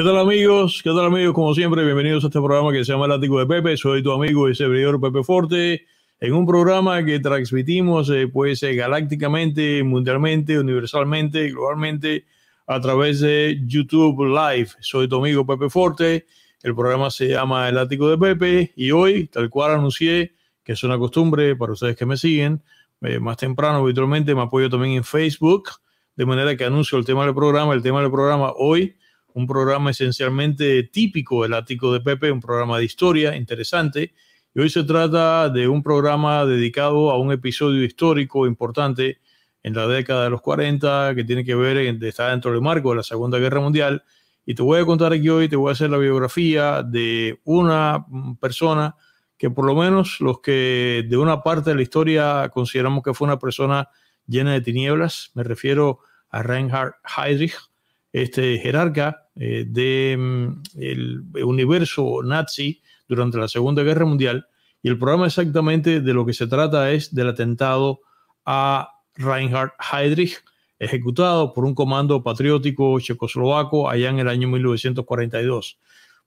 ¿Qué tal amigos? ¿Qué tal amigos? Como siempre, bienvenidos a este programa que se llama El Ático de Pepe. Soy tu amigo y servidor Pepe Forte. En un programa que transmitimos eh, pues eh, galácticamente, mundialmente, universalmente, globalmente, a través de YouTube Live. Soy tu amigo Pepe Forte. El programa se llama El Ático de Pepe. Y hoy, tal cual anuncié, que es una costumbre para ustedes que me siguen, eh, más temprano habitualmente me apoyo también en Facebook. De manera que anuncio el tema del programa. El tema del programa hoy un programa esencialmente típico del ático de Pepe, un programa de historia interesante. Y hoy se trata de un programa dedicado a un episodio histórico importante en la década de los 40, que tiene que ver, está dentro del marco de la Segunda Guerra Mundial. Y te voy a contar aquí hoy, te voy a hacer la biografía de una persona que por lo menos los que de una parte de la historia consideramos que fue una persona llena de tinieblas, me refiero a Reinhard Heydrich, este jerarca eh, del mm, universo nazi durante la Segunda Guerra Mundial. Y el programa exactamente de lo que se trata es del atentado a Reinhard Heydrich, ejecutado por un comando patriótico checoslovaco allá en el año 1942.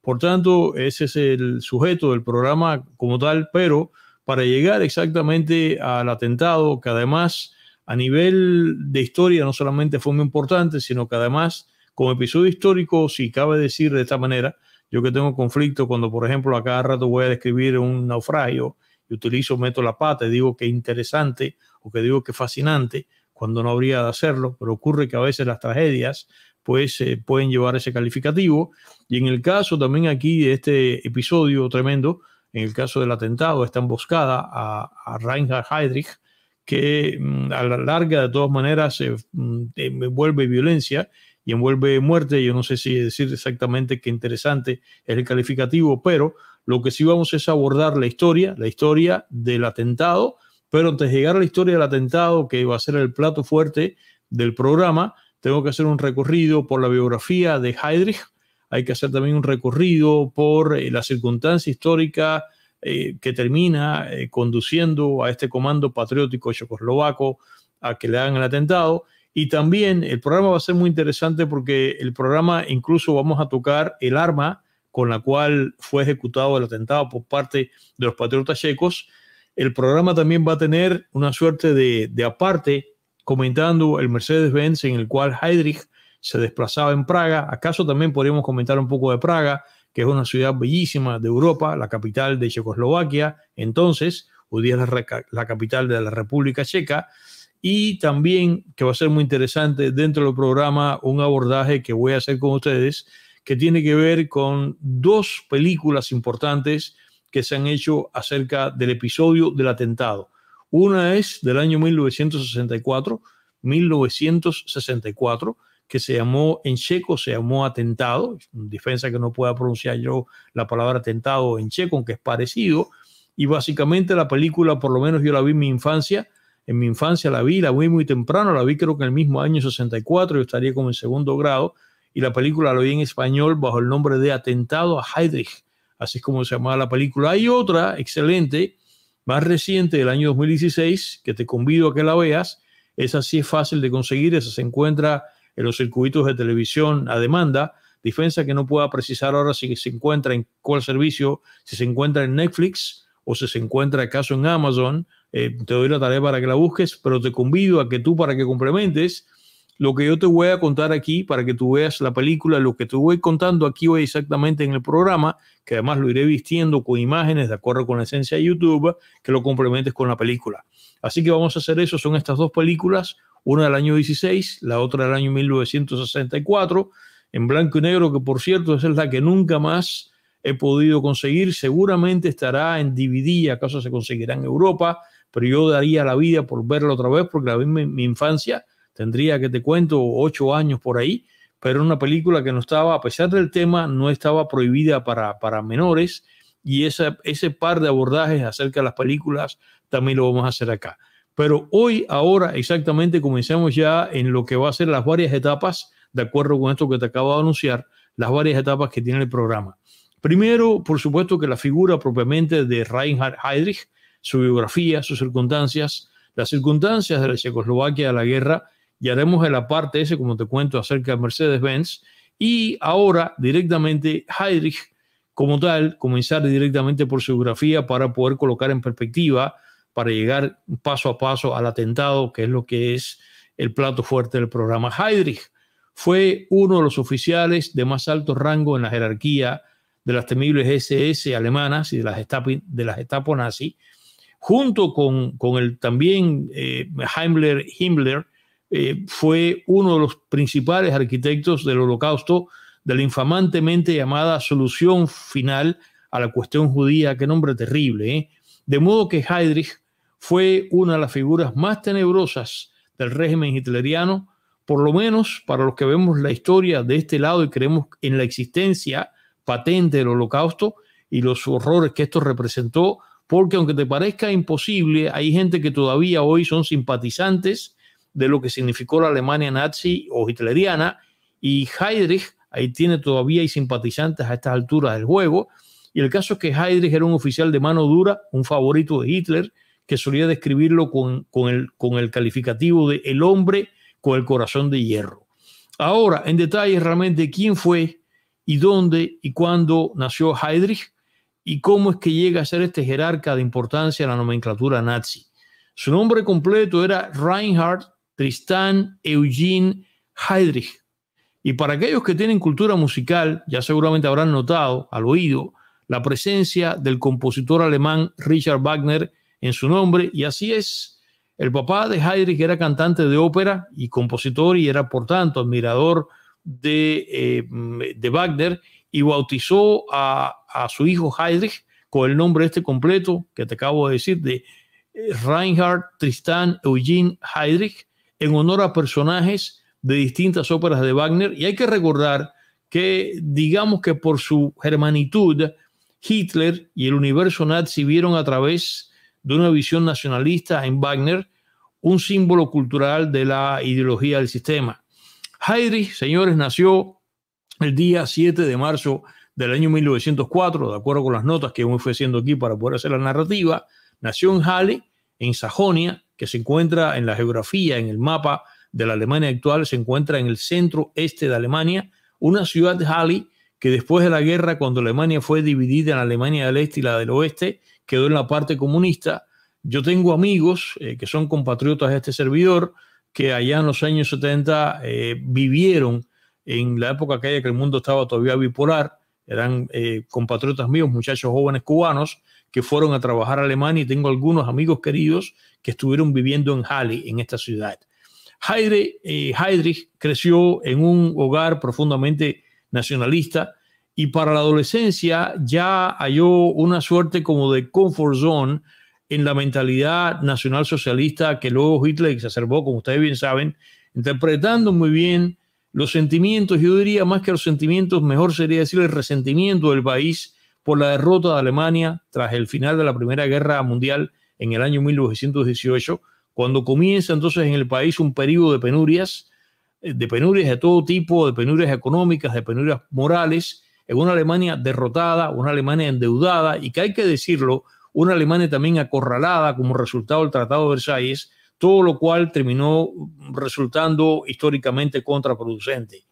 Por tanto, ese es el sujeto del programa como tal, pero para llegar exactamente al atentado, que además a nivel de historia no solamente fue muy importante, sino que además como episodio histórico, si cabe decir de esta manera, yo que tengo conflicto cuando, por ejemplo, a cada rato voy a describir un naufragio y utilizo, meto la pata y digo que interesante o que digo que fascinante, cuando no habría de hacerlo, pero ocurre que a veces las tragedias pues eh, pueden llevar ese calificativo. Y en el caso también aquí de este episodio tremendo, en el caso del atentado, esta emboscada a, Reinhard Heydrich, que mm, a la larga de todas maneras se mm, eh, vuelve violencia y envuelve muerte. Yo no sé si decir exactamente qué interesante es el calificativo, pero lo que sí vamos es abordar la historia, la historia del atentado, pero antes de llegar a la historia del atentado, que va a ser el plato fuerte del programa, tengo que hacer un recorrido por la biografía de Heydrich, hay que hacer también un recorrido por eh, la circunstancia histórica eh, que termina eh, conduciendo a este comando patriótico checoslovaco a que le hagan el atentado y también el programa va a ser muy interesante porque el programa incluso vamos a tocar el arma con la cual fue ejecutado el atentado por parte de los patriotas checos. El programa también va a tener una suerte de, aparte comentando el Mercedes-Benz en el cual Heydrich se desplazaba en Praga. ¿Acaso también podríamos comentar un poco de Praga, que es una ciudad bellísima de Europa, la capital de Checoslovaquia, entonces, hoy día la capital de la República Checa? y también, que va a ser muy interesante dentro del programa, un abordaje que voy a hacer con ustedes que tiene que ver con dos películas importantes que se han hecho acerca del episodio del atentado. Una es del año 1964, 1964, que se llamó, en checo se llamó atentado, defensa que no pueda pronunciar yo la palabra atentado en checo, aunque es parecido, y básicamente la película, por lo menos yo la vi en mi infancia, en mi infancia la vi, la vi muy temprano, la vi creo que en el mismo año 64, yo estaría como en segundo grado, y la película la vi en español bajo el nombre de Atentado a Heidrich, así es como se llamaba la película. Hay otra excelente, más reciente del año 2016, que te convido a que la veas, esa sí es fácil de conseguir, esa se encuentra en los circuitos de televisión a demanda, defensa que no pueda precisar ahora si se encuentra en cuál servicio, si se encuentra en Netflix o si se encuentra acaso en Amazon, eh, te doy la tarea para que la busques, pero te convido a que tú, para que complementes lo que yo te voy a contar aquí, para que tú veas la película, lo que te voy contando aquí hoy exactamente en el programa, que además lo iré vistiendo con imágenes de acuerdo con la esencia de YouTube, que lo complementes con la película. Así que vamos a hacer eso, son estas dos películas, una del año 16, la otra del año 1964, en blanco y negro, que por cierto esa es la que nunca más he podido conseguir, seguramente estará en DVD, acaso se conseguirá en Europa, pero yo daría la vida por verla otra vez porque la vi en mi, infancia, tendría que te cuento ocho años por ahí, pero una película que no estaba, a pesar del tema, no estaba prohibida para, menores y ese par de abordajes acerca de las películas también lo vamos a hacer acá. Pero hoy, ahora, exactamente, comencemos ya en lo que va a ser las varias etapas, de acuerdo con esto que te acabo de anunciar, las varias etapas que tiene el programa. Primero, por supuesto, que la figura propiamente de Reinhard Heydrich, su biografía, sus circunstancias, las circunstancias de la Checoslovaquia, de la guerra, y haremos la parte ese, como te cuento, acerca de Mercedes-Benz, y ahora directamente Heydrich como tal, comenzar directamente por su biografía para poder colocar en perspectiva, para llegar paso a paso al atentado, que es lo que es el plato fuerte del programa. Heydrich fue uno de los oficiales de más alto rango en la jerarquía de las temibles SS alemanas y de las etapas de las nazi, junto con, con el también eh, Heimler Himmler, eh, fue uno de los principales arquitectos del holocausto, de la infamantemente llamada solución final a la cuestión judía, qué nombre terrible. ¿eh? De modo que Heydrich fue una de las figuras más tenebrosas del régimen hitleriano, por lo menos para los que vemos la historia de este lado y creemos en la existencia patente del holocausto y los horrores que esto representó porque aunque te parezca imposible, hay gente que todavía hoy son simpatizantes de lo que significó la Alemania nazi o hitleriana, y Heydrich, ahí tiene todavía hay simpatizantes a estas alturas del juego, y el caso es que Heydrich era un oficial de mano dura, un favorito de Hitler, que solía describirlo con, con, el, con el calificativo de el hombre con el corazón de hierro. Ahora, en detalle realmente quién fue y dónde y cuándo nació Heydrich, y cómo es que llega a ser este jerarca de importancia en la nomenclatura nazi. Su nombre completo era Reinhard Tristan Eugene Heydrich. Y para aquellos que tienen cultura musical, ya seguramente habrán notado al oído la presencia del compositor alemán Richard Wagner en su nombre, y así es. El papá de Heydrich era cantante de ópera y compositor y era, por tanto, admirador de, eh, de Wagner y bautizó a a su hijo Heydrich con el nombre este completo que te acabo de decir, de eh, Reinhard Tristan Eugene Heydrich, en honor a personajes de distintas óperas de Wagner. Y hay que recordar que, digamos que por su germanitud, Hitler y el universo nazi vieron a través de una visión nacionalista en Wagner un símbolo cultural de la ideología del sistema. Heydrich, señores, nació el día 7 de marzo del año 1904, de acuerdo con las notas que me fue haciendo aquí para poder hacer la narrativa, nació en Halle, en Sajonia, que se encuentra en la geografía, en el mapa de la Alemania actual, se encuentra en el centro este de Alemania, una ciudad de Halle que después de la guerra, cuando Alemania fue dividida en Alemania del Este y la del Oeste, quedó en la parte comunista. Yo tengo amigos eh, que son compatriotas de este servidor, que allá en los años 70 eh, vivieron en la época aquella que el mundo estaba todavía bipolar, eran eh, compatriotas míos, muchachos jóvenes cubanos, que fueron a trabajar a Alemania y tengo algunos amigos queridos que estuvieron viviendo en Halle, en esta ciudad. Eh, Heydrich, creció en un hogar profundamente nacionalista y para la adolescencia ya halló una suerte como de comfort zone en la mentalidad nacionalsocialista que luego Hitler exacerbó, como ustedes bien saben, interpretando muy bien los sentimientos, yo diría más que los sentimientos, mejor sería decir el resentimiento del país por la derrota de Alemania tras el final de la Primera Guerra Mundial en el año 1918, cuando comienza entonces en el país un periodo de penurias, eh, de penurias de todo tipo, de penurias económicas, de penurias morales, en una Alemania derrotada, una Alemania endeudada y que hay que decirlo, una Alemania también acorralada como resultado del Tratado de Versalles, todo lo cual terminó resultando históricamente contraproducente.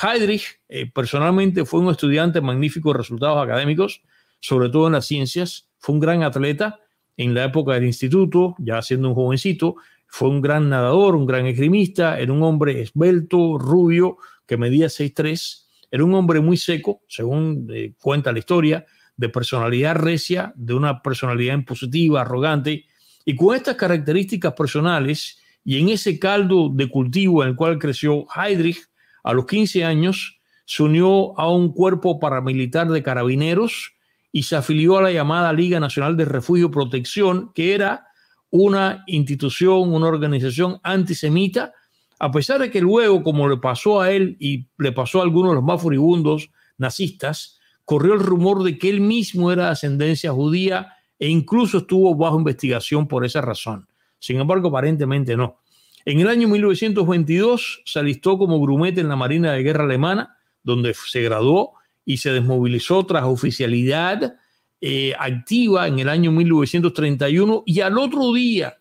Heydrich eh, personalmente fue un estudiante magnífico de resultados académicos, sobre todo en las ciencias, fue un gran atleta en la época del instituto, ya siendo un jovencito, fue un gran nadador, un gran esgrimista, era un hombre esbelto, rubio, que medía 6'3, era un hombre muy seco, según eh, cuenta la historia, de personalidad recia, de una personalidad impositiva, arrogante, y con estas características personales y en ese caldo de cultivo en el cual creció Heydrich, a los 15 años se unió a un cuerpo paramilitar de carabineros y se afilió a la llamada Liga Nacional de Refugio y Protección, que era una institución, una organización antisemita, a pesar de que luego, como le pasó a él y le pasó a algunos de los más furibundos nazistas, corrió el rumor de que él mismo era de ascendencia judía e incluso estuvo bajo investigación por esa razón. Sin embargo, aparentemente no. En el año 1922 se alistó como grumete en la Marina de Guerra Alemana, donde se graduó y se desmovilizó tras oficialidad eh, activa en el año 1931 y al otro día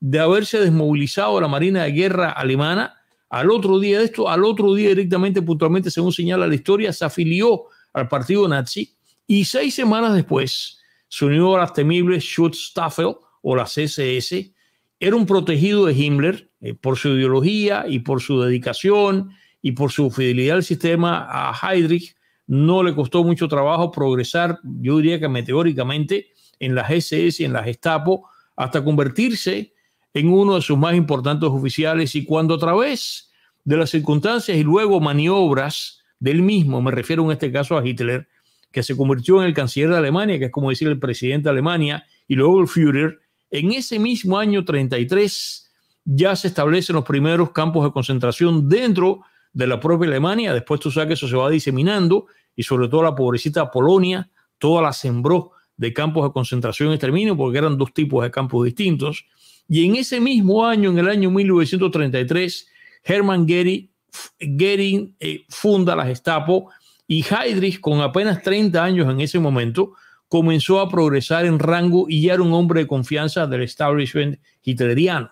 de haberse desmovilizado la Marina de Guerra Alemana, al otro día de esto, al otro día directamente, puntualmente, según señala la historia, se afilió al partido nazi y seis semanas después se unió a las temibles Schutzstaffel o las SS, Era un protegido de Himmler eh, por su ideología y por su dedicación y por su fidelidad al sistema a Heydrich. No le costó mucho trabajo progresar, yo diría que meteóricamente, en las SS y en las Gestapo, hasta convertirse en uno de sus más importantes oficiales y cuando a través de las circunstancias y luego maniobras del mismo, me refiero en este caso a Hitler, que se convirtió en el canciller de Alemania, que es como decir el presidente de Alemania, y luego el Führer, en ese mismo año 33 ya se establecen los primeros campos de concentración dentro de la propia Alemania, después tú sabes que eso se va diseminando, y sobre todo la pobrecita Polonia, toda la sembró de campos de concentración y exterminio, porque eran dos tipos de campos distintos. Y en ese mismo año, en el año 1933, Hermann Goering, eh, funda la Gestapo y Heydrich, con apenas 30 años en ese momento, comenzó a progresar en rango y ya era un hombre de confianza del establishment hitleriano.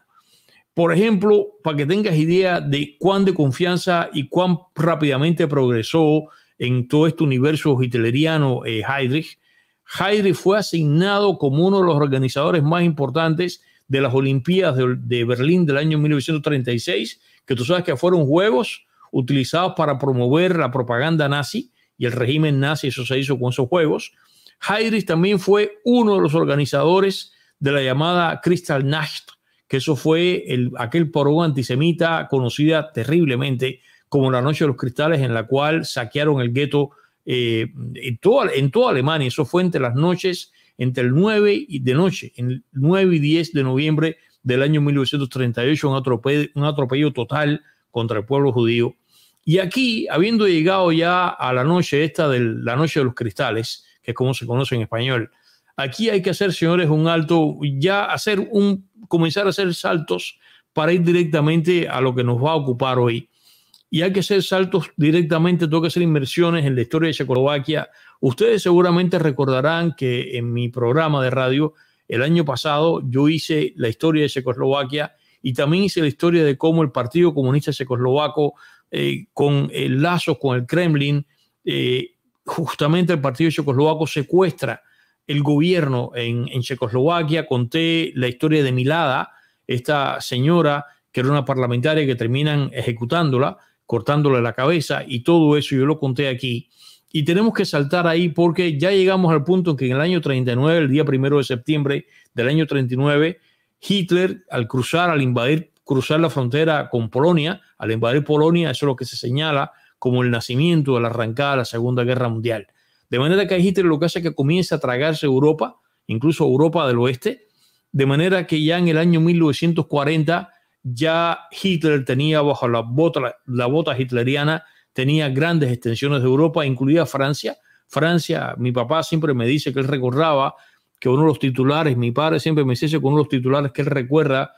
Por ejemplo, para que tengas idea de cuán de confianza y cuán rápidamente progresó en todo este universo hitleriano eh, Heydrich, fue asignado como uno de los organizadores más importantes de las Olimpiadas de Berlín del año 1936, que tú sabes que fueron Juegos utilizados para promover la propaganda nazi y el régimen nazi, eso se hizo con esos juegos. Heydrich también fue uno de los organizadores de la llamada Kristallnacht, que eso fue el, aquel porón antisemita conocida terriblemente como la Noche de los Cristales, en la cual saquearon el gueto eh, en, toda, en toda Alemania. Eso fue entre las noches, entre el 9 y de noche, el 9 y 10 de noviembre del año 1938, un un atropello total contra el pueblo judío y aquí, habiendo llegado ya a la noche esta de la noche de los cristales, que es como se conoce en español, aquí hay que hacer, señores, un alto, ya hacer un, comenzar a hacer saltos para ir directamente a lo que nos va a ocupar hoy. Y hay que hacer saltos directamente, tengo que hacer inversiones en la historia de Checoslovaquia. Ustedes seguramente recordarán que en mi programa de radio el año pasado yo hice la historia de Checoslovaquia y también hice la historia de cómo el Partido Comunista Checoslovaco eh, con el lazo con el Kremlin, eh, justamente el Partido Checoslovaco secuestra el gobierno en, en Checoslovaquia. Conté la historia de Milada, esta señora que era una parlamentaria que terminan ejecutándola, cortándole la cabeza y todo eso yo lo conté aquí. Y tenemos que saltar ahí porque ya llegamos al punto en que en el año 39, el día primero de septiembre del año 39, Hitler, al cruzar, al invadir cruzar la frontera con Polonia. Al invadir Polonia, eso es lo que se señala como el nacimiento de la arrancada de la Segunda Guerra Mundial. De manera que Hitler lo que hace es que comienza a tragarse Europa, incluso Europa del Oeste, de manera que ya en el año 1940 ya Hitler tenía bajo la bota, la bota hitleriana, tenía grandes extensiones de Europa, incluida Francia. Francia, mi papá siempre me dice que él recordaba que uno de los titulares, mi padre siempre me dice que uno de los titulares que él recuerda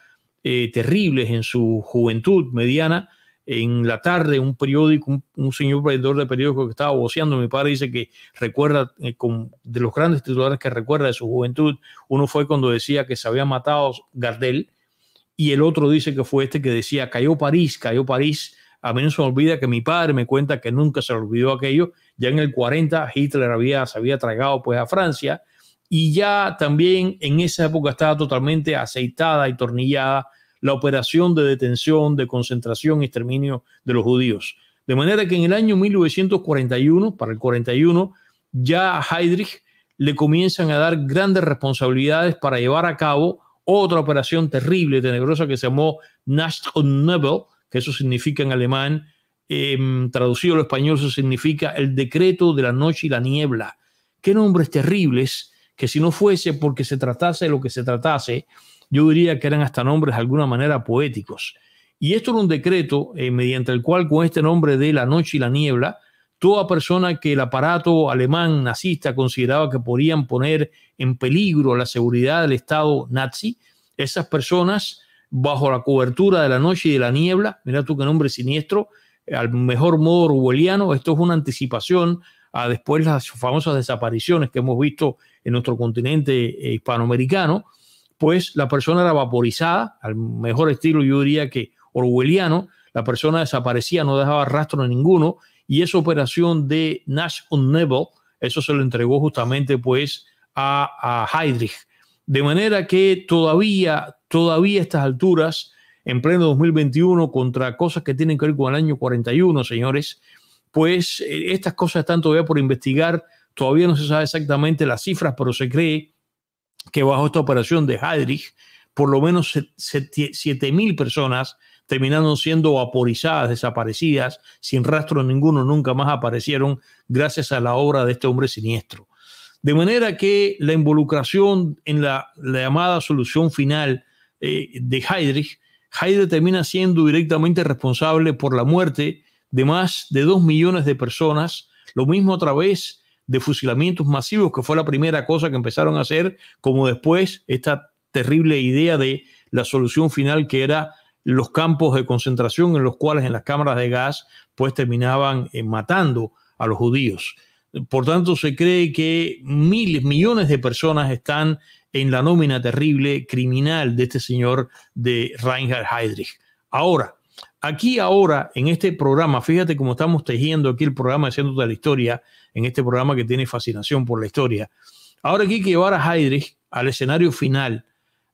eh, terribles en su juventud mediana. En la tarde, un periódico, un, señor vendedor de periódico que estaba voceando, mi padre dice que recuerda, eh, con, de los grandes titulares que recuerda de su juventud, uno fue cuando decía que se había matado Gardel, y el otro dice que fue este que decía, cayó París, cayó París. A menos se me olvida que mi padre me cuenta que nunca se le olvidó aquello. Ya en el 40 Hitler había, se había tragado pues a Francia y ya también en esa época estaba totalmente aceitada y tornillada la operación de detención, de concentración y exterminio de los judíos. De manera que en el año 1941, para el 41, ya a Heydrich le comienzan a dar grandes responsabilidades para llevar a cabo otra operación terrible, tenebrosa, que se llamó Nacht und Nebel, que eso significa en alemán, em, traducido al español, eso significa el decreto de la noche y la niebla. Qué nombres terribles que si no fuese porque se tratase de lo que se tratase, yo diría que eran hasta nombres de alguna manera poéticos. Y esto era un decreto eh, mediante el cual con este nombre de la noche y la niebla, toda persona que el aparato alemán nazista consideraba que podían poner en peligro la seguridad del Estado nazi, esas personas bajo la cobertura de la noche y de la niebla, mira tú qué nombre siniestro, eh, al mejor modo orwelliano, esto es una anticipación a después las famosas desapariciones que hemos visto en nuestro continente eh, hispanoamericano, pues la persona era vaporizada, al mejor estilo yo diría que orwelliano, la persona desaparecía, no dejaba rastro ninguno, y esa operación de Nash on Neville, eso se lo entregó justamente pues a, a Heydrich. De manera que todavía, todavía a estas alturas, en pleno 2021, contra cosas que tienen que ver con el año 41, señores, pues eh, estas cosas están todavía por investigar, todavía no se sabe exactamente las cifras, pero se cree que bajo esta operación de Heydrich, por lo menos 7.000 personas terminaron siendo vaporizadas, desaparecidas, sin rastro ninguno, nunca más aparecieron gracias a la obra de este hombre siniestro. De manera que la involucración en la, llamada solución final eh, de Heydrich, Heydrich termina siendo directamente responsable por la muerte de más de dos millones de personas, lo mismo a través de fusilamientos masivos, que fue la primera cosa que empezaron a hacer, como después esta terrible idea de la solución final que era los campos de concentración en los cuales en las cámaras de gas pues terminaban eh, matando a los judíos. Por tanto, se cree que miles, millones de personas están en la nómina terrible criminal de este señor de Reinhard Heydrich. Ahora, aquí ahora, en este programa, fíjate cómo estamos tejiendo aquí el programa de Centro de la Historia, en este programa que tiene fascinación por la historia. Ahora aquí hay que llevar a Heydrich al escenario final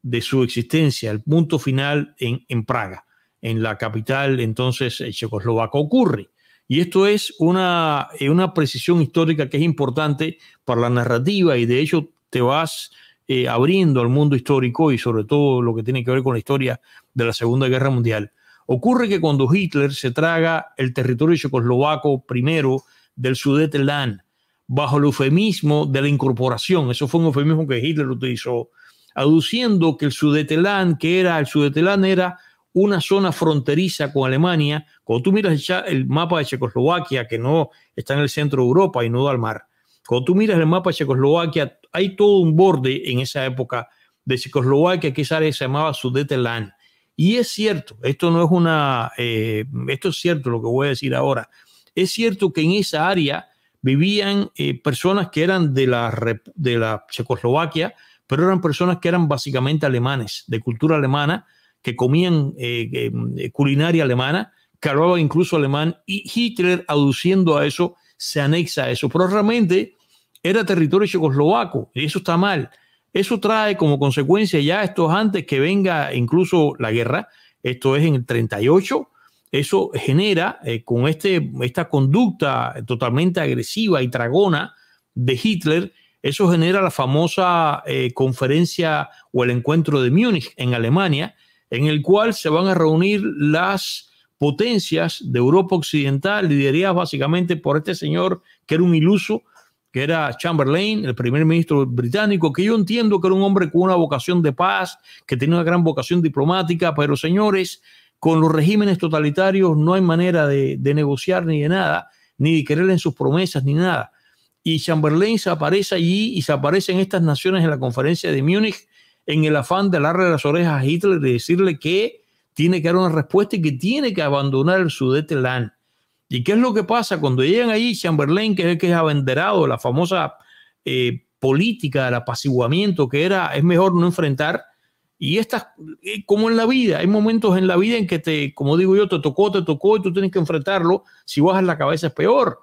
de su existencia, al punto final en, Praga, en la capital entonces eh, checoslovaca. Ocurre. Y esto es una, eh, una precisión histórica que es importante para la narrativa y de hecho te vas eh, abriendo al mundo histórico y sobre todo lo que tiene que ver con la historia de la Segunda Guerra Mundial. Ocurre que cuando Hitler se traga el territorio checoslovaco primero del Sudetenland, bajo el eufemismo de la incorporación, eso fue un eufemismo que Hitler utilizó, aduciendo que el Sudetenland, que era el Sudetenland, era una zona fronteriza con Alemania. Cuando tú miras el mapa de Checoslovaquia, que no está en el centro de Europa y no da al mar, cuando tú miras el mapa de Checoslovaquia, hay todo un borde en esa época de Checoslovaquia que esa área se llamaba Sudetenland y es cierto, esto no es una, eh, esto es cierto lo que voy a decir ahora. Es cierto que en esa área vivían eh, personas que eran de la, de la Checoslovaquia, pero eran personas que eran básicamente alemanes, de cultura alemana, que comían eh, em, culinaria alemana, que hablaban incluso alemán, y Hitler, aduciendo a eso, se anexa a eso. Pero realmente era territorio checoslovaco, y eso está mal. Eso trae como consecuencia ya, esto antes que venga incluso la guerra, esto es en el 38, eso genera eh, con este, esta conducta totalmente agresiva y tragona de Hitler, eso genera la famosa eh, conferencia o el encuentro de Múnich en Alemania, en el cual se van a reunir las potencias de Europa Occidental, lideradas básicamente por este señor que era un iluso, que era Chamberlain, el primer ministro británico, que yo entiendo que era un hombre con una vocación de paz, que tenía una gran vocación diplomática, pero señores, con los regímenes totalitarios no hay manera de, negociar ni de nada, ni de creer en sus promesas, ni nada. Y Chamberlain se aparece allí y se aparece en estas naciones en la conferencia de Múnich en el afán de alargar las orejas a Hitler y decirle que tiene que dar una respuesta y que tiene que abandonar el Sudetenland. ¿Y qué es lo que pasa? Cuando llegan ahí, Chamberlain, que es el que es abanderado, la famosa eh, política del apaciguamiento, que era, es mejor no enfrentar. Y estas, eh, como en la vida, hay momentos en la vida en que te, como digo yo, te tocó, te tocó y tú tienes que enfrentarlo. Si bajas la cabeza es peor.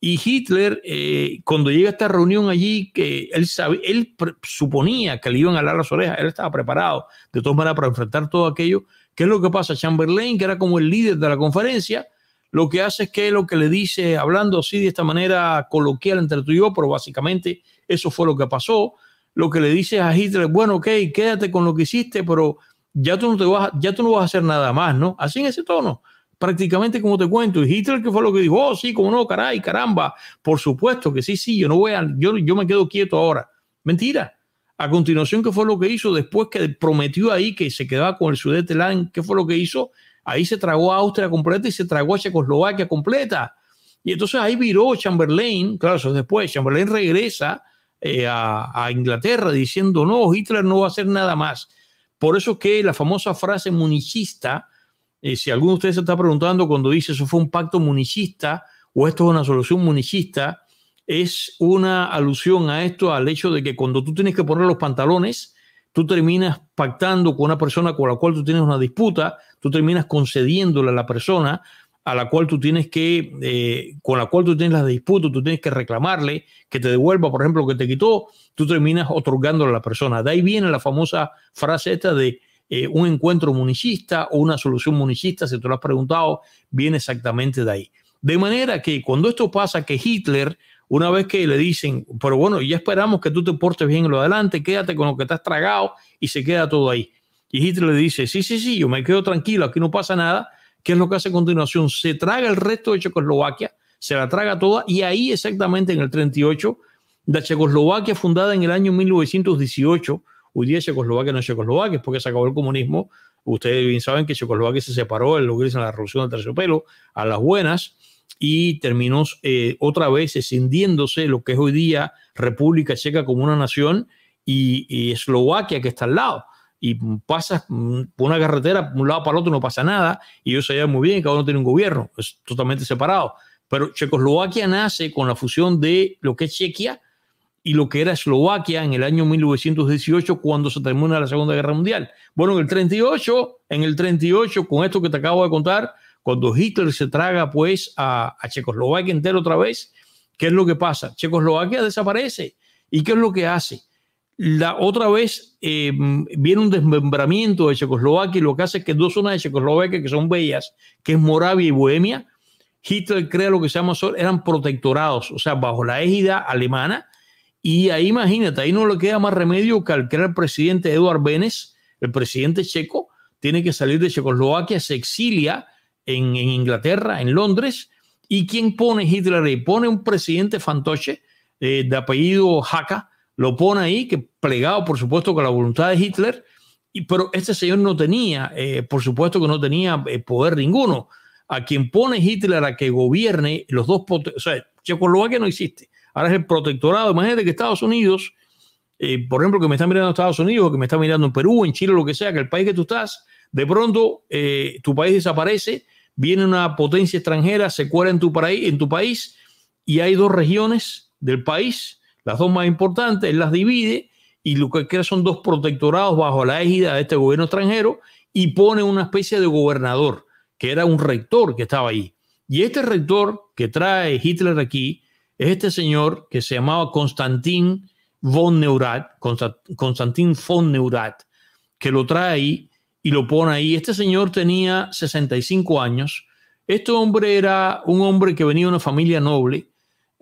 Y Hitler, eh, cuando llega a esta reunión allí, que él, sabe, él suponía que le iban a hablar las orejas, él estaba preparado de todas maneras para enfrentar todo aquello. ¿Qué es lo que pasa? Chamberlain, que era como el líder de la conferencia, lo que hace es que lo que le dice, hablando así de esta manera coloquial entre tú y yo, pero básicamente eso fue lo que pasó, lo que le dice a Hitler, bueno, ok, quédate con lo que hiciste, pero ya tú no, te vas, ya tú no vas a hacer nada más, ¿no? Así en ese tono, prácticamente como te cuento. Y Hitler que fue lo que dijo, oh, sí, como no, caray, caramba, por supuesto que sí, sí, yo no voy a, yo, yo me quedo quieto ahora. Mentira. A continuación, ¿qué fue lo que hizo? Después que prometió ahí que se quedaba con el Sudeteland, ¿qué fue lo que hizo? Ahí se tragó a Austria completa y se tragó a Checoslovaquia completa. Y entonces ahí viró Chamberlain, claro, después, Chamberlain regresa eh, a, Inglaterra diciendo, no, Hitler no va a hacer nada más. Por eso que la famosa frase munichista, eh, si alguno de ustedes se está preguntando cuando dice eso fue un pacto munichista o esto es una solución munichista, es una alusión a esto, al hecho de que cuando tú tienes que poner los pantalones, tú terminas pactando con una persona con la cual tú tienes una disputa, tú terminas concediéndole a la persona a la cual tú tienes que, eh, con la cual tú tienes las disputa, tú tienes que reclamarle que te devuelva, por ejemplo, lo que te quitó, tú terminas otorgándole a la persona. De ahí viene la famosa frase esta de eh, un encuentro municista o una solución municista, si tú lo has preguntado, viene exactamente de ahí. De manera que cuando esto pasa, que Hitler una vez que le dicen, pero bueno, ya esperamos que tú te portes bien en lo adelante, quédate con lo que te tragado y se queda todo ahí. Y Hitler le dice, sí, sí, sí, yo me quedo tranquilo, aquí no pasa nada. ¿Qué es lo que hace a continuación? Se traga el resto de Checoslovaquia, se la traga toda y ahí exactamente en el 38, la Checoslovaquia fundada en el año 1918, hoy día Checoslovaquia no es Checoslovaquia, es porque se acabó el comunismo. Ustedes bien saben que Checoslovaquia se separó, lo que dicen la revolución del terciopelo, a las buenas y terminó eh, otra vez escindiéndose lo que es hoy día República Checa como una nación y, Eslovaquia que está al lado. Y pasas mm, por una carretera un lado para otro, no pasa nada, y ellos sabían muy bien, cada uno tiene un gobierno, es totalmente separado. Pero Checoslovaquia nace con la fusión de lo que es Chequia y lo que era Eslovaquia en el año 1918 cuando se termina la Segunda Guerra Mundial. Bueno, en el 38, en el 38, con esto que te acabo de contar, cuando Hitler se traga pues a, Checoslovaquia entera otra vez, ¿qué es lo que pasa? Checoslovaquia desaparece. ¿Y qué es lo que hace? La otra vez em, viene un desmembramiento de Checoslovaquia y lo que hace es que dos zonas de Checoslovaquia que son bellas, que es Moravia y Bohemia, Hitler crea lo que se llama, eran protectorados, o sea, bajo la égida alemana. Y ahí imagínate, ahí no le queda más remedio que al crear el presidente Eduard Benes, el presidente checo, tiene que salir de Checoslovaquia, se exilia en, Inglaterra, en Londres. ¿Y quien pone Hitler ahí? Pone un presidente fantoche eh, de apellido Jaca, lo pone ahí, que plegado, por supuesto, con la voluntad de Hitler, y, pero este señor no tenía, eh, por supuesto que no tenía eh, poder ninguno. A quien pone Hitler a que gobierne los dos, o sea, Checoslovaquia no existe. Ahora es el protectorado. Imagínate que Estados Unidos, por ejemplo, que me está mirando Estados Unidos, que me está mirando en Perú, en Chile, lo que sea, que el país que tú estás, de pronto tu país desaparece viene una potencia extranjera, se cuela en tu, país, y hay dos regiones del país, las dos más importantes, él las divide y lo que queda son dos protectorados bajo la égida de este gobierno extranjero y pone una especie de gobernador, que era un rector que estaba ahí. Y este rector que trae Hitler aquí es este señor que se llamaba Constantin von Neurath, Constantin von Neurath, que lo trae ahí y lo pone ahí. Este señor tenía 65 años. Este hombre era un hombre que venía de una familia noble,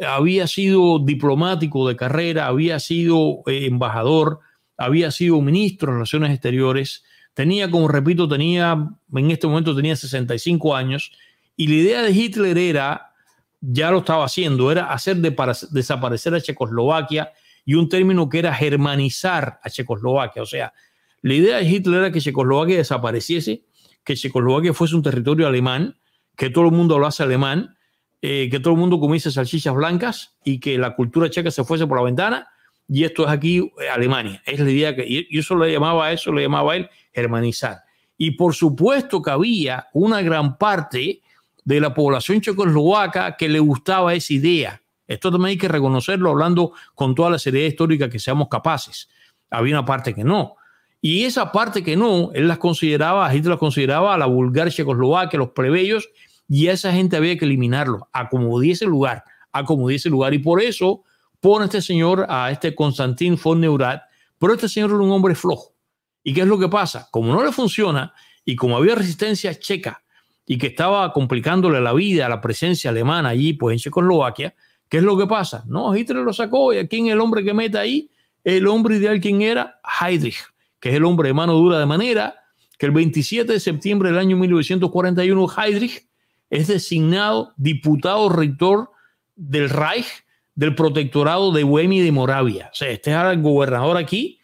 había sido diplomático de carrera, había sido eh, embajador, había sido ministro de Relaciones Exteriores, tenía, como repito, tenía, en este momento tenía 65 años, y la idea de Hitler era, ya lo estaba haciendo, era hacer desaparecer a Checoslovaquia y un término que era germanizar a Checoslovaquia, o sea, la idea de Hitler era que Checoslovaquia desapareciese, que Checoslovaquia fuese un territorio alemán, que todo el mundo hablase alemán, eh, que todo el mundo comiese salchichas blancas y que la cultura checa se fuese por la ventana. Y esto es aquí eh, Alemania. Es la idea que. yo eso le llamaba a eso, le llamaba él germanizar. Y por supuesto que había una gran parte de la población checoslovaca que le gustaba esa idea. Esto también hay que reconocerlo hablando con toda la seriedad histórica que seamos capaces. Había una parte que no. Y esa parte que no, él las consideraba, Hitler las consideraba a la vulgar Checoslovaquia, los plebeyos, y a esa gente había que eliminarlo como acomodí ese lugar, a acomodí ese lugar. Y por eso pone este señor a este Constantín von Neurath, pero este señor era un hombre flojo. ¿Y qué es lo que pasa? Como no le funciona y como había resistencia checa y que estaba complicándole la vida a la presencia alemana allí, pues en Checoslovaquia, ¿qué es lo que pasa? No, Hitler lo sacó y aquí en el hombre que mete ahí, el hombre ideal ¿quién era, Heydrich que es el hombre de mano dura, de manera que el 27 de septiembre del año 1941 Heydrich es designado diputado rector del Reich del protectorado de Bohemia y de Moravia. O sea, este era el gobernador aquí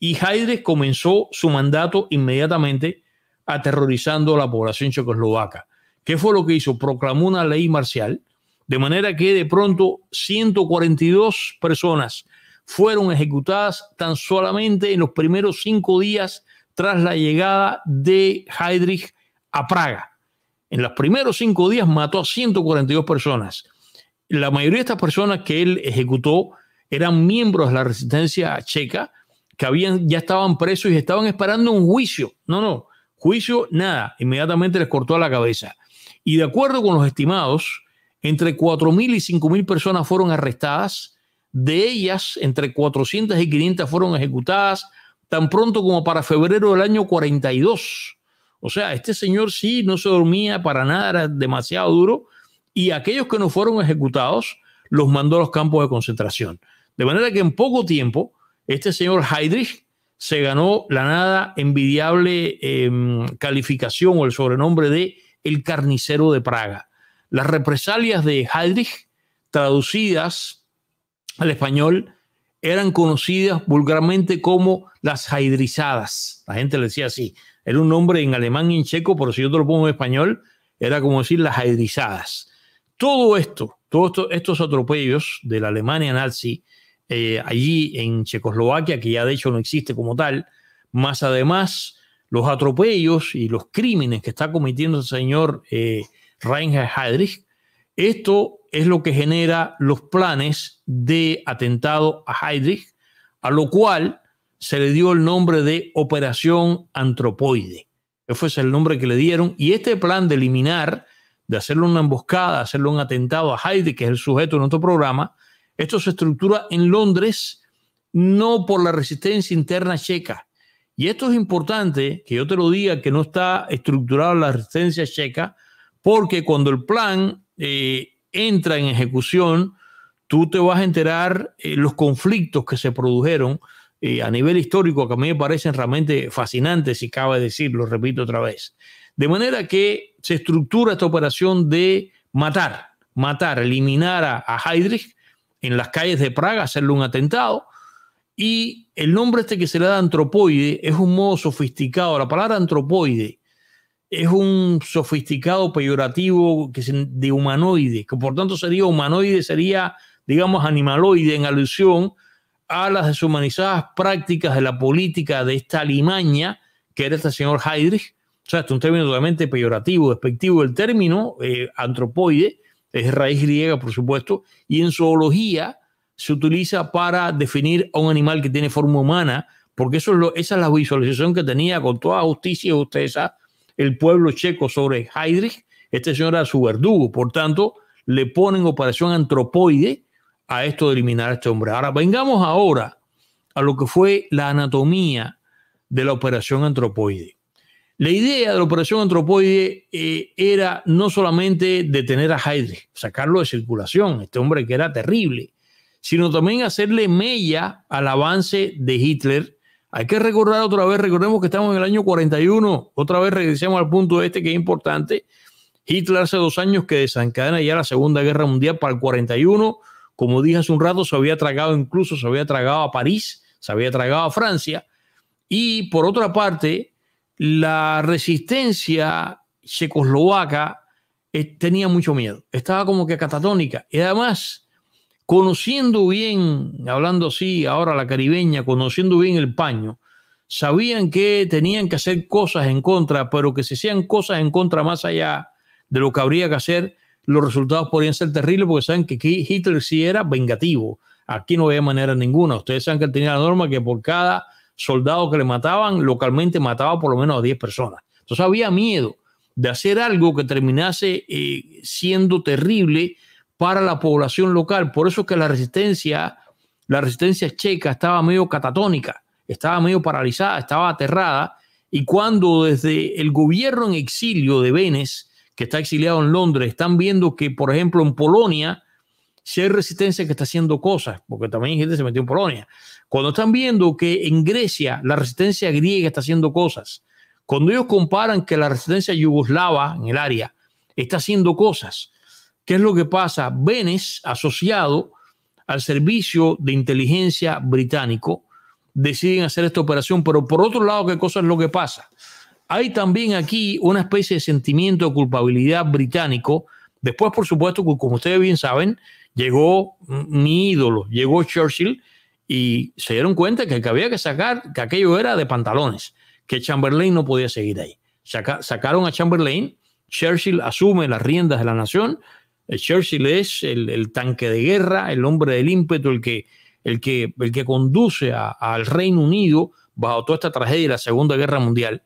y Heydrich comenzó su mandato inmediatamente aterrorizando a la población checoslovaca. ¿Qué fue lo que hizo? Proclamó una ley marcial, de manera que de pronto 142 personas fueron ejecutadas tan solamente en los primeros cinco días tras la llegada de Heydrich a Praga. En los primeros cinco días mató a 142 personas. La mayoría de estas personas que él ejecutó eran miembros de la resistencia checa que habían, ya estaban presos y estaban esperando un juicio. No, no, juicio, nada. Inmediatamente les cortó la cabeza. Y de acuerdo con los estimados, entre 4.000 y 5.000 personas fueron arrestadas de ellas, entre 400 y 500 fueron ejecutadas tan pronto como para febrero del año 42. O sea, este señor sí no se dormía para nada, era demasiado duro. Y aquellos que no fueron ejecutados los mandó a los campos de concentración. De manera que en poco tiempo, este señor Heydrich se ganó la nada envidiable em, calificación o el sobrenombre de el carnicero de Praga. Las represalias de Heydrich, traducidas al español eran conocidas vulgarmente como las haidrizadas. La gente le decía así. Era un nombre en alemán y en checo, pero si yo te lo pongo en español, era como decir las haidrizadas. Todo esto, todos estos atropellos de la Alemania nazi eh, allí en Checoslovaquia, que ya de hecho no existe como tal, más además los atropellos y los crímenes que está cometiendo el señor eh, Reinhard Heydrich, esto es lo que genera los planes de atentado a Heydrich, a lo cual se le dio el nombre de Operación Antropoide. Ese fue el nombre que le dieron. Y este plan de eliminar, de hacerle una emboscada, hacerle un atentado a Heydrich, que es el sujeto de nuestro programa, esto se estructura en Londres, no por la resistencia interna checa. Y esto es importante que yo te lo diga, que no está estructurada la resistencia checa, porque cuando el plan eh, entra en ejecución, tú te vas a enterar eh, los conflictos que se produjeron eh, a nivel histórico, que a mí me parecen realmente fascinantes, si cabe decirlo, repito otra vez. De manera que se estructura esta operación de matar, matar, eliminar a, a Heydrich en las calles de Praga, hacerle un atentado. Y el nombre este que se le da antropoide es un modo sofisticado. La palabra antropoide es un sofisticado peyorativo que de humanoide, que por tanto sería humanoide, sería, digamos, animaloide en alusión a las deshumanizadas prácticas de la política de esta limaña que era este señor Heydrich. O sea, es un término totalmente peyorativo, despectivo. El término eh, antropoide es raíz griega, por supuesto, y en zoología se utiliza para definir a un animal que tiene forma humana, porque eso es esa es la visualización que tenía con toda justicia, usted esa el pueblo checo sobre Heydrich, este señor era su verdugo, por tanto, le ponen operación antropoide a esto de eliminar a este hombre. Ahora, vengamos ahora a lo que fue la anatomía de la operación antropoide. La idea de la operación antropoide eh, era no solamente detener a Heydrich, sacarlo de circulación, este hombre que era terrible, sino también hacerle mella al avance de Hitler hay que recordar otra vez, recordemos que estamos en el año 41, otra vez regresamos al punto este que es importante. Hitler hace dos años que desencadena ya la Segunda Guerra Mundial para el 41, como dije hace un rato, se había tragado incluso, se había tragado a París, se había tragado a Francia, y por otra parte, la resistencia checoslovaca eh, tenía mucho miedo, estaba como que catatónica, y además conociendo bien, hablando así ahora la caribeña, conociendo bien el paño, sabían que tenían que hacer cosas en contra, pero que si hacían cosas en contra más allá de lo que habría que hacer, los resultados podrían ser terribles porque saben que Hitler sí era vengativo. Aquí no había manera ninguna. Ustedes saben que él tenía la norma que por cada soldado que le mataban, localmente mataba por lo menos a 10 personas. Entonces había miedo de hacer algo que terminase eh, siendo terrible para la población local. Por eso que la resistencia, la resistencia checa estaba medio catatónica, estaba medio paralizada, estaba aterrada. Y cuando desde el gobierno en exilio de Venes, que está exiliado en Londres, están viendo que, por ejemplo, en Polonia, si hay resistencia que está haciendo cosas, porque también gente se metió en Polonia. Cuando están viendo que en Grecia la resistencia griega está haciendo cosas, cuando ellos comparan que la resistencia yugoslava en el área está haciendo cosas, ¿Qué es lo que pasa? Venes asociado al servicio de inteligencia británico, deciden hacer esta operación, pero por otro lado, ¿qué cosa es lo que pasa? Hay también aquí una especie de sentimiento de culpabilidad británico. Después, por supuesto, como ustedes bien saben, llegó mi ídolo, llegó Churchill y se dieron cuenta que, había que sacar, que aquello era de pantalones, que Chamberlain no podía seguir ahí. sacaron a Chamberlain, Churchill asume las riendas de la nación eh, Churchill es el, tanque de guerra, el hombre del ímpetu, el que, el que, el que conduce al Reino Unido bajo toda esta tragedia de la Segunda Guerra Mundial.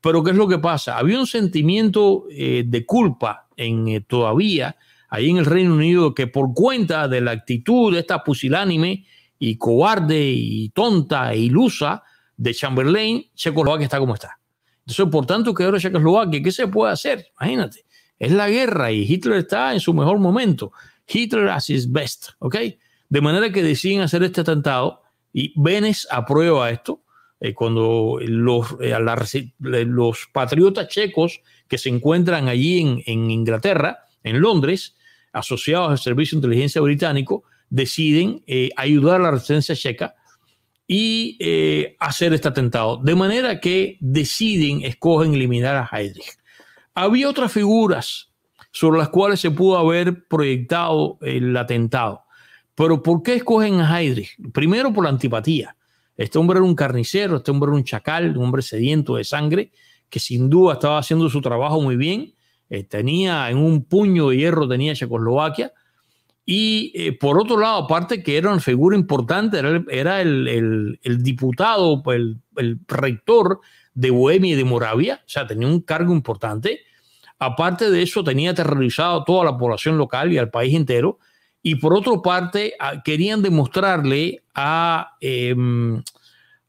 Pero ¿qué es lo que pasa? Había un sentimiento eh, de culpa en, eh, todavía ahí en el Reino Unido que por cuenta de la actitud de esta pusilánime y cobarde y tonta e ilusa de Chamberlain, Checoslovaquia está como está. Entonces, por tanto, que ahora Checoslovaquia. ¿Qué se puede hacer? Imagínate. Es la guerra y Hitler está en su mejor momento. Hitler as his best, ¿ok? De manera que deciden hacer este atentado y benes aprueba esto. Eh, cuando eh, los, patriotas checos que se encuentran allí en, Inglaterra, en Londres, asociados al Servicio de Inteligencia Británico, deciden eh, ayudar a la resistencia checa y hacer este atentado. De manera que deciden, escogen eliminar a Heydrich. Había otras figuras sobre las cuales se pudo haber proyectado el atentado. Pero ¿por qué escogen a Heydrich? Primero por la antipatía. Este hombre era un carnicero, este hombre era un chacal, un hombre sediento de sangre, que sin duda estaba haciendo su trabajo muy bien. Eh, tenía en un puño de hierro, tenía Checoslovaquia. Y eh, por otro lado, aparte que era una figura importante, era, el, diputado, el rector de Bohemia y de Moravia, o sea, tenía un cargo importante. Aparte de eso, tenía aterrorizado a toda la población local y al país entero. Y por otra parte, querían demostrarle a, em,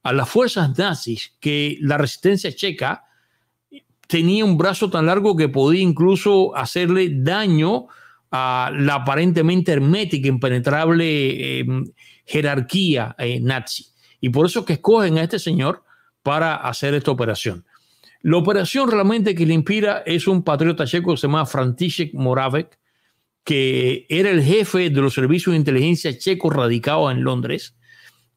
a las fuerzas nazis que la resistencia checa tenía un brazo tan largo que podía incluso hacerle daño a la aparentemente hermética, impenetrable em, jerarquía eh, nazi. Y por eso que escogen a este señor para hacer esta operación. La operación realmente que le inspira es un patriota checo que se llama František Moravec, que era el jefe de los servicios de inteligencia checos radicados en Londres,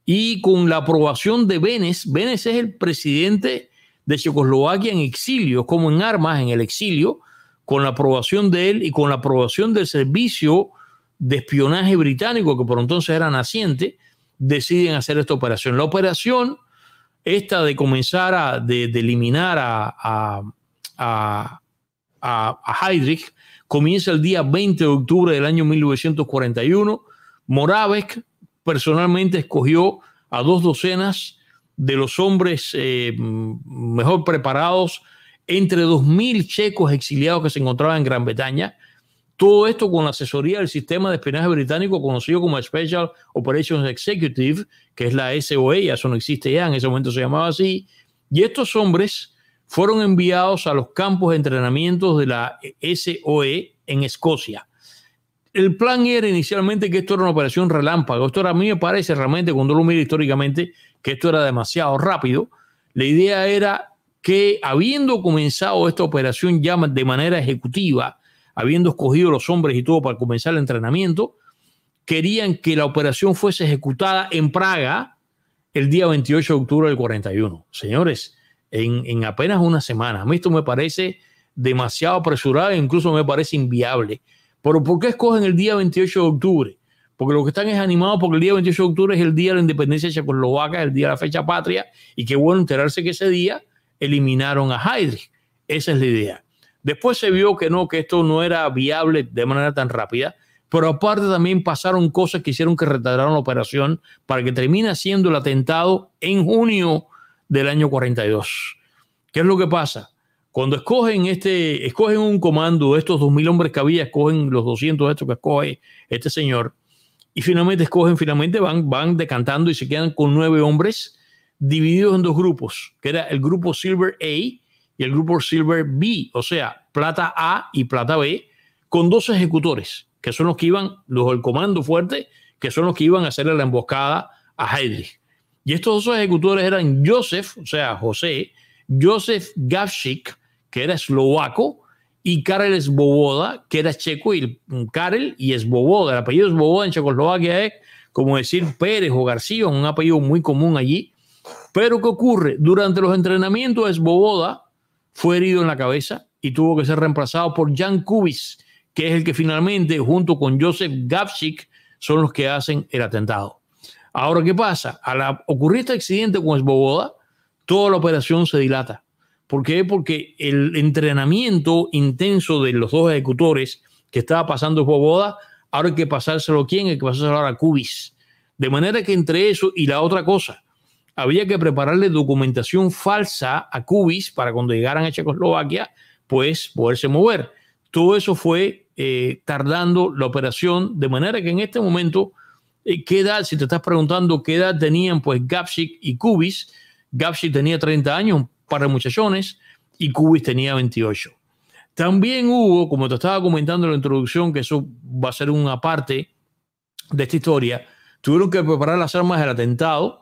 y con la aprobación de Vénez, Vénez es el presidente de Checoslovaquia en exilio, como en armas, en el exilio, con la aprobación de él y con la aprobación del servicio de espionaje británico, que por entonces era naciente, deciden hacer esta operación. La operación esta de comenzar a de, eliminar a, a, Heydrich comienza el día 20 de octubre del año 1941. Moravec personalmente escogió a dos docenas de los hombres eh, mejor preparados entre 2.000 checos exiliados que se encontraban en Gran Bretaña todo esto con la asesoría del sistema de espionaje británico conocido como Special Operations Executive, que es la SOE, eso no existe ya, en ese momento se llamaba así. Y estos hombres fueron enviados a los campos de entrenamiento de la SOE en Escocia. El plan era inicialmente que esto era una operación relámpago. Esto a mí me parece realmente, cuando lo miro históricamente, que esto era demasiado rápido. La idea era que habiendo comenzado esta operación ya de manera ejecutiva, habiendo escogido los hombres y todo para comenzar el entrenamiento, querían que la operación fuese ejecutada en Praga el día 28 de octubre del 41. Señores, en, apenas una semana. A mí esto me parece demasiado apresurado e incluso me parece inviable. Pero ¿por qué escogen el día 28 de octubre? Porque lo que están es animados porque el día 28 de octubre es el día de la independencia de Checoslovaca, el día de la fecha patria, y qué bueno enterarse que ese día eliminaron a Heidrich. Esa es la idea. Después se vio que no, que esto no era viable de manera tan rápida, pero aparte también pasaron cosas que hicieron que retardaron la operación para que termine siendo el atentado en junio del año 42. ¿Qué es lo que pasa? Cuando escogen este, escogen un comando, de estos 2.000 hombres que había, escogen los 200 de estos que escoge este señor, y finalmente escogen, finalmente van, van decantando y se quedan con nueve hombres divididos en dos grupos, que era el grupo Silver A, y el grupo Silver B, o sea, plata A y plata B, con dos ejecutores, que son los que iban, los del comando fuerte, que son los que iban a hacerle la emboscada a Heidrich. Y estos dos ejecutores eran Josef, o sea, José, Josef Gavšík, que era eslovaco, y Karel Svoboda, que era checo, y mm, Karel y Svoboda. El apellido Svoboda en Checoslovaquia es como decir Pérez o García, un apellido muy común allí. Pero ¿qué ocurre? Durante los entrenamientos de Svoboda, fue herido en la cabeza y tuvo que ser reemplazado por Jan Kubis, que es el que finalmente, junto con Joseph Gavchik, son los que hacen el atentado. Ahora, ¿qué pasa? Al ocurrir este accidente con Svoboda, toda la operación se dilata. ¿Por qué? Porque el entrenamiento intenso de los dos ejecutores que estaba pasando Svoboda, ahora hay que pasárselo a quién, hay que pasárselo ahora a Kubis. De manera que entre eso y la otra cosa, había que prepararle documentación falsa a Kubis para cuando llegaran a Checoslovaquia, pues poderse mover. Todo eso fue eh, tardando la operación, de manera que en este momento, eh, ¿qué edad, si te estás preguntando qué edad tenían pues y Kubis? Gapsik tenía 30 años, para par muchachones, y Kubis tenía 28. También hubo, como te estaba comentando en la introducción, que eso va a ser una parte de esta historia, tuvieron que preparar las armas del atentado,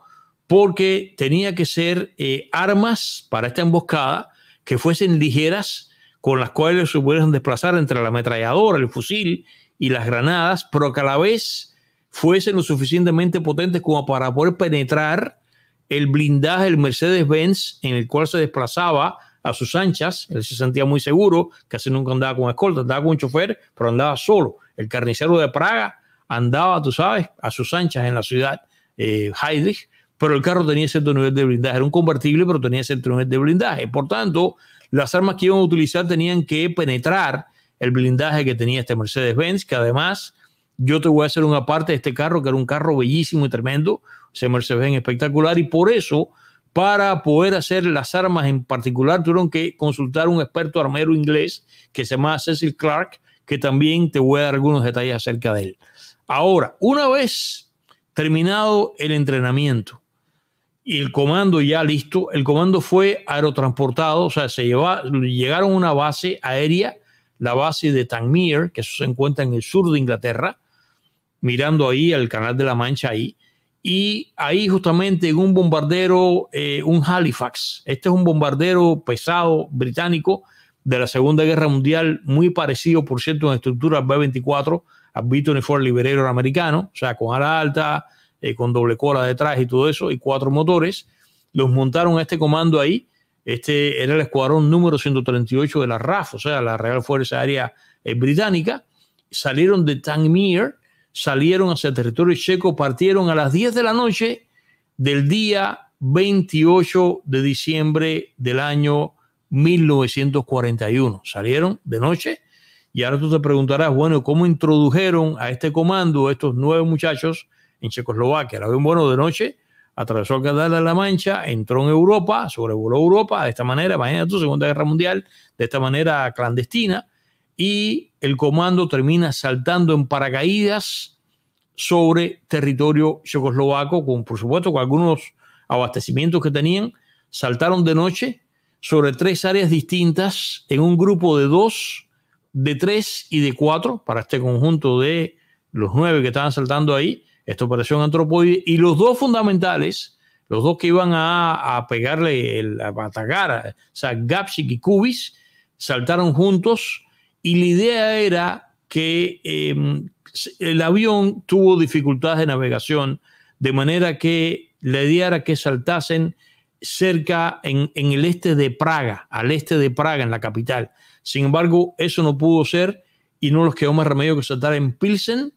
porque tenía que ser eh, armas para esta emboscada que fuesen ligeras, con las cuales se pudieran desplazar entre la ametralladora, el fusil y las granadas, pero que a la vez fuesen lo suficientemente potentes como para poder penetrar el blindaje del Mercedes-Benz en el cual se desplazaba a sus anchas, él se sentía muy seguro, casi nunca andaba con escolta, andaba con un chofer, pero andaba solo. El carnicero de Praga andaba, tú sabes, a sus anchas en la ciudad, eh, Heidrich, pero el carro tenía cierto nivel de blindaje. Era un convertible, pero tenía cierto nivel de blindaje. Por tanto, las armas que iban a utilizar tenían que penetrar el blindaje que tenía este Mercedes-Benz, que además yo te voy a hacer una parte de este carro, que era un carro bellísimo y tremendo, ese Mercedes-Benz espectacular, y por eso, para poder hacer las armas en particular, tuvieron que consultar a un experto armero inglés que se llama Cecil Clark, que también te voy a dar algunos detalles acerca de él. Ahora, una vez terminado el entrenamiento, y el comando ya listo. El comando fue aerotransportado, o sea, se lleva, llegaron a una base aérea, la base de Tangmere, que se encuentra en el sur de Inglaterra, mirando ahí al Canal de la Mancha ahí. Y ahí justamente en un bombardero, eh, un Halifax. Este es un bombardero pesado británico de la Segunda Guerra Mundial, muy parecido, por cierto, en estructura B-24, al B-24 liberero americano, o sea, con ala alta, eh, con doble cola detrás y todo eso, y cuatro motores. Los montaron a este comando ahí. Este era el escuadrón número 138 de la RAF, o sea, la Real Fuerza Aérea eh, Británica. Salieron de Tangmere, salieron hacia el territorio checo, partieron a las 10 de la noche del día 28 de diciembre del año 1941. Salieron de noche y ahora tú te preguntarás, bueno, ¿cómo introdujeron a este comando estos nueve muchachos en Checoslovaquia. El un bueno de noche atravesó el canal de la Mancha, entró en Europa, sobrevoló Europa de esta manera, imagínate tu Segunda Guerra Mundial, de esta manera clandestina, y el comando termina saltando en paracaídas sobre territorio checoslovaco, con por supuesto con algunos abastecimientos que tenían, saltaron de noche sobre tres áreas distintas en un grupo de dos, de tres y de cuatro, para este conjunto de los nueve que estaban saltando ahí, esta operación antropoide, y los dos fundamentales, los dos que iban a, pegarle, el, a atacar, o sea, Gapsik y Kubis, saltaron juntos y la idea era que em, el avión tuvo dificultades de navegación, de manera que la idea era que saltasen cerca en, el este de Praga, al este de Praga, en la capital. Sin embargo, eso no pudo ser y no les quedó más remedio que saltar en Pilsen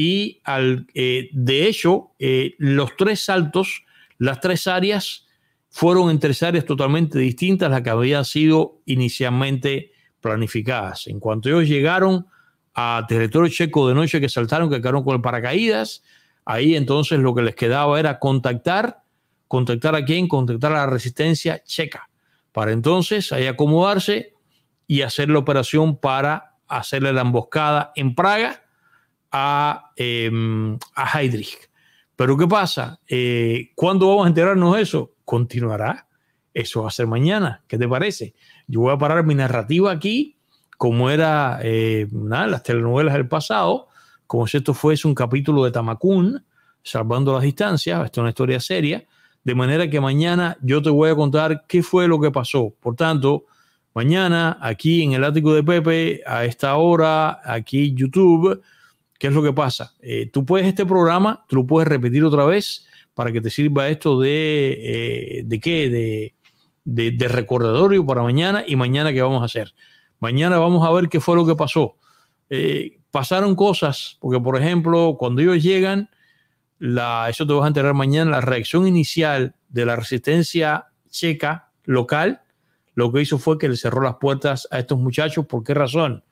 y al, eh, de hecho eh, los tres saltos, las tres áreas fueron en tres áreas totalmente distintas a las que habían sido inicialmente planificadas. En cuanto ellos llegaron a territorio checo de noche que saltaron, que quedaron con el paracaídas, ahí entonces lo que les quedaba era contactar, contactar a quién, contactar a la resistencia checa, para entonces ahí acomodarse y hacer la operación para hacerle la emboscada en Praga, a, eh, Pero ¿qué pasa? Eh, ¿Cuándo vamos a enterarnos de eso? Continuará. Eso va a ser mañana. ¿Qué te parece? Yo voy a parar mi narrativa aquí, como era eh, las telenovelas del pasado, como si esto fuese un capítulo de Tamacún, salvando las distancias. Esto es una historia seria. De manera que mañana yo te voy a contar qué fue lo que pasó. Por tanto, mañana aquí en el ático de Pepe, a esta hora, aquí YouTube ¿Qué es lo que pasa? Eh, tú puedes este programa, tú lo puedes repetir otra vez para que te sirva esto de, eh, de qué, de, recordatorio para mañana y mañana qué vamos a hacer. Mañana vamos a ver qué fue lo que pasó. Eh, pasaron cosas, porque por ejemplo, cuando ellos llegan, la, eso te vas a enterar mañana, la reacción inicial de la resistencia checa local, lo que hizo fue que le cerró las puertas a estos muchachos. ¿Por qué razón?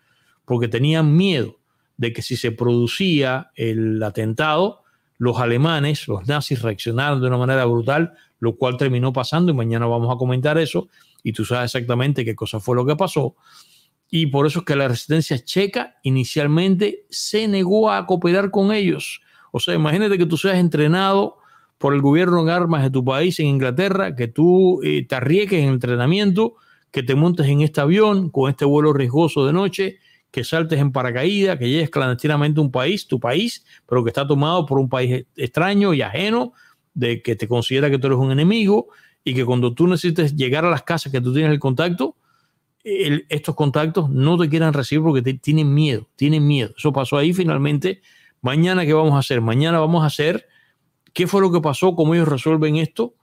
Porque tenían miedo de que si se producía el atentado, los alemanes, los nazis reaccionaron de una manera brutal, lo cual terminó pasando y mañana vamos a comentar eso y tú sabes exactamente qué cosa fue lo que pasó. Y por eso es que la resistencia checa inicialmente se negó a cooperar con ellos. O sea, imagínate que tú seas entrenado por el gobierno en armas de tu país, en Inglaterra, que tú eh, te arriesgues en entrenamiento, que te montes en este avión con este vuelo riesgoso de noche, que saltes en paracaídas, que llegues clandestinamente a un país, tu país, pero que está tomado por un país extraño y ajeno, de que te considera que tú eres un enemigo y que cuando tú necesites llegar a las casas que tú tienes el contacto, estos contactos no te quieran recibir porque tienen miedo, tienen miedo. Eso pasó ahí finalmente. Mañana, ¿qué vamos a hacer? Mañana vamos a hacer qué fue lo que pasó, cómo ellos resuelven esto,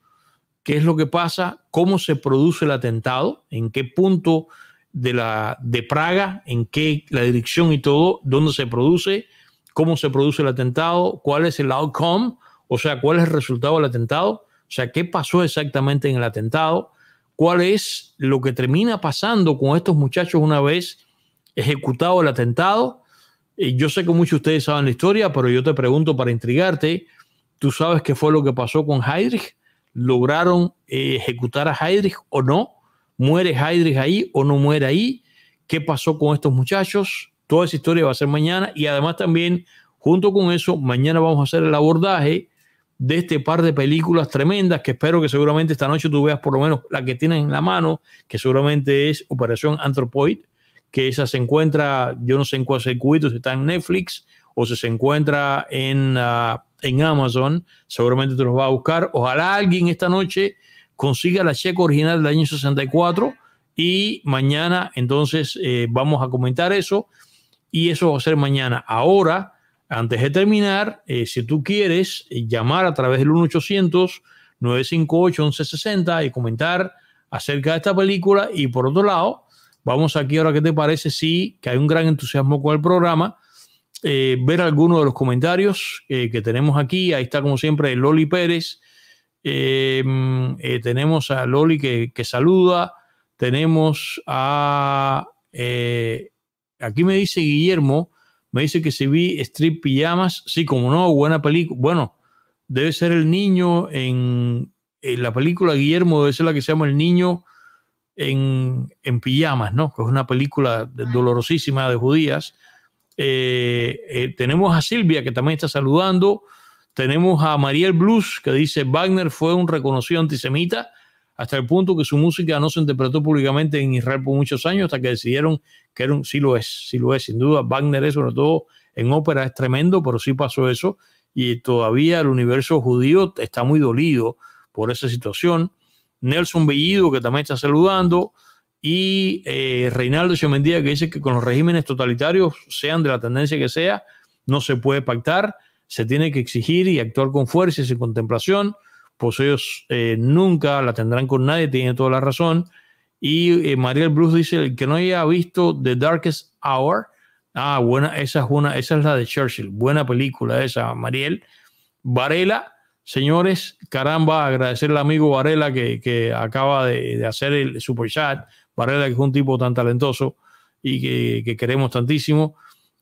qué es lo que pasa, cómo se produce el atentado, en qué punto de, la, de Praga, en qué, la dirección y todo, dónde se produce, cómo se produce el atentado, cuál es el outcome, o sea, cuál es el resultado del atentado, o sea, qué pasó exactamente en el atentado, cuál es lo que termina pasando con estos muchachos una vez ejecutado el atentado. Eh, yo sé que muchos de ustedes saben la historia, pero yo te pregunto para intrigarte, ¿tú sabes qué fue lo que pasó con Heydrich? ¿Lograron eh, ejecutar a Heydrich o no? ¿Muere Heidrich ahí o no muere ahí? ¿Qué pasó con estos muchachos? Toda esa historia va a ser mañana y además también, junto con eso, mañana vamos a hacer el abordaje de este par de películas tremendas que espero que seguramente esta noche tú veas por lo menos la que tienes en la mano, que seguramente es Operación Anthropoid, que esa se encuentra, yo no sé en cuál circuito, si está en Netflix o si se encuentra en, ah, en Amazon, seguramente te los va a buscar. Ojalá alguien esta noche consiga la checa original del año 64 y mañana entonces eh, vamos a comentar eso y eso va a ser mañana. Ahora, antes de terminar, eh, si tú quieres eh, llamar a través del 1-800-958-1160 y comentar acerca de esta película y por otro lado, vamos aquí ahora, ¿qué te parece? Sí, que hay un gran entusiasmo con el programa. ver algunos de los comentarios que tenemos aquí. Ahí está, como siempre, Loli Pérez Em, eh, tenemos a Loli que, saluda. Tenemos a. Eh, aquí me dice Guillermo, me dice que si vi Strip Pijamas. Sí, como no, buena película. Bueno, debe ser el niño en, la película Guillermo, debe ser la que se llama El niño en, en pijamas, ¿no? Que es una película dolorosísima de judías. Eh, tenemos a Silvia que también está saludando. Tenemos a Mariel Blues, que dice, Wagner fue un reconocido antisemita hasta el punto que su música no se interpretó públicamente en Israel por muchos años, hasta que decidieron que era un, sí lo es, sí lo es, sin duda. Wagner es, sobre todo en ópera, es tremendo, pero sí pasó eso. Y todavía el universo judío está muy dolido por esa situación. Nelson Bellido, que también está saludando, y eh, Reinaldo Chemendía, que dice que con los regímenes totalitarios, sean de la tendencia que sea, no se puede pactar se tiene que exigir y actuar con fuerza y sin contemplación, pues ellos eh, nunca la tendrán con nadie, tiene toda la razón. Y eh, Mariel Bruce dice, el que no haya visto The Darkest Hour, ah, buena, esa es, una, esa es la de Churchill, buena película esa, Mariel. Varela, señores, caramba, agradecer al amigo Varela que, acaba de, hacer el super chat, Varela que es un tipo tan talentoso y que, que queremos tantísimo.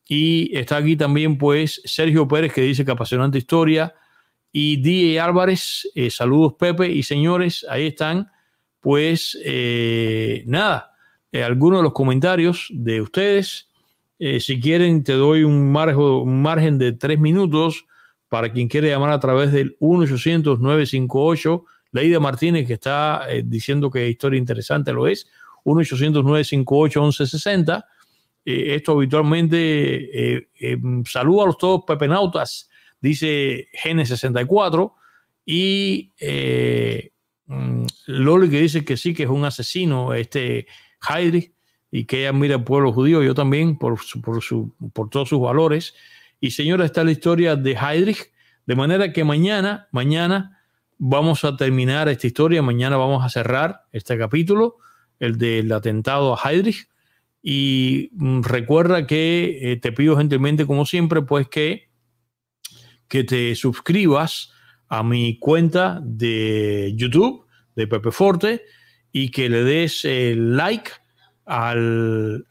Y está aquí también, pues, Sergio Pérez, que dice que apasionante historia. Y die Álvarez, eh, saludos Pepe y señores, ahí están. Pues eh, nada, eh, algunos de los comentarios de ustedes. si quieren, te doy un margen, de tres minutos para quien quiere llamar a través del 1-800-958. Leida Martínez, que está diciendo que historia interesante lo es. 1-800-958-1160 eh, esto habitualmente. Eh, eh saluda a los todos pepenautas, dice Gene64. Y eh, mm, Loli que dice que sí, que es un asesino, este Heidrich, y que ella admira al pueblo judío, yo también, por, por todos sus valores. Y señora, está la historia de Heidrich, de manera que mañana, mañana vamos a terminar esta historia, mañana vamos a cerrar este capítulo, el del atentado a Heidrich, y mm, recuerda que eh, te pido gentilmente, como siempre, pues que, que te suscribas a mi cuenta de YouTube de Pepe Forte y que le des el eh, like al,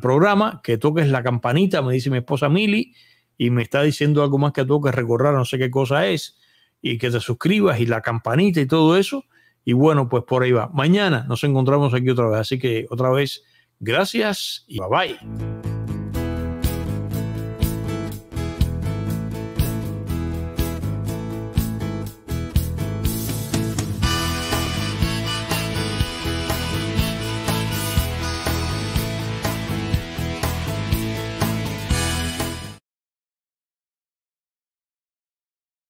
programa, que toques la campanita, me dice mi esposa Mili, y me está diciendo algo más que tengo que recordar, no sé qué cosa es, y que te suscribas y la campanita y todo eso. Y bueno, pues por ahí va. Mañana nos encontramos aquí otra vez, así que otra vez Gracias y bye bye.